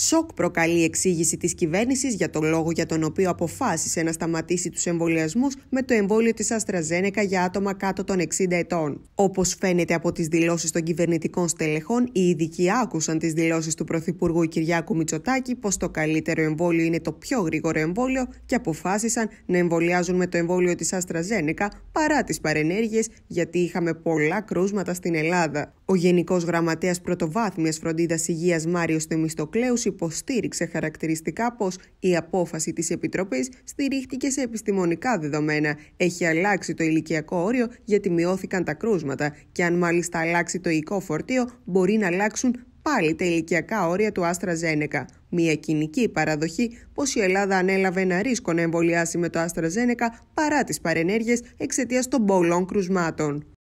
Σοκ προκαλεί εξήγηση της κυβέρνησης για τον λόγο για τον οποίο αποφάσισε να σταματήσει τους εμβολιασμούς με το εμβόλιο της Αστραζένεκα για άτομα κάτω των 60 ετών. Όπως φαίνεται από τις δηλώσεις των κυβερνητικών στελεχών, οι ειδικοί άκουσαν τις δηλώσεις του Πρωθυπουργού Κυριάκου Μητσοτάκη πως το καλύτερο εμβόλιο είναι το πιο γρήγορο εμβόλιο και αποφάσισαν να εμβολιάζουν με το εμβόλιο της Αστραζένεκα παρά τις παρενέργειες γιατί είχαμε πολλά κρούσματα στην Ελλάδα. Ο Γενικός Γραμματέας Πρωτοβάθμιας Φροντίδας Υγείας Μάριος Θεμιστοκλέους υποστήριξε χαρακτηριστικά πως η απόφαση της Επιτροπής στηρίχτηκε σε επιστημονικά δεδομένα. Έχει αλλάξει το ηλικιακό όριο γιατί μειώθηκαν τα κρούσματα και αν μάλιστα αλλάξει το οικό φορτίο μπορεί να αλλάξουν πάλι τα ηλικιακά όρια του Άστρα Ζένεκα. Μια κοινική παραδοχή πως η Ελλάδα ανέλαβε ένα ρίσκο να εμβολιάσει με το Άστρα Ζένεκα παρά τις παρενέργειες εξαιτίας των πολλών κρουσμάτων.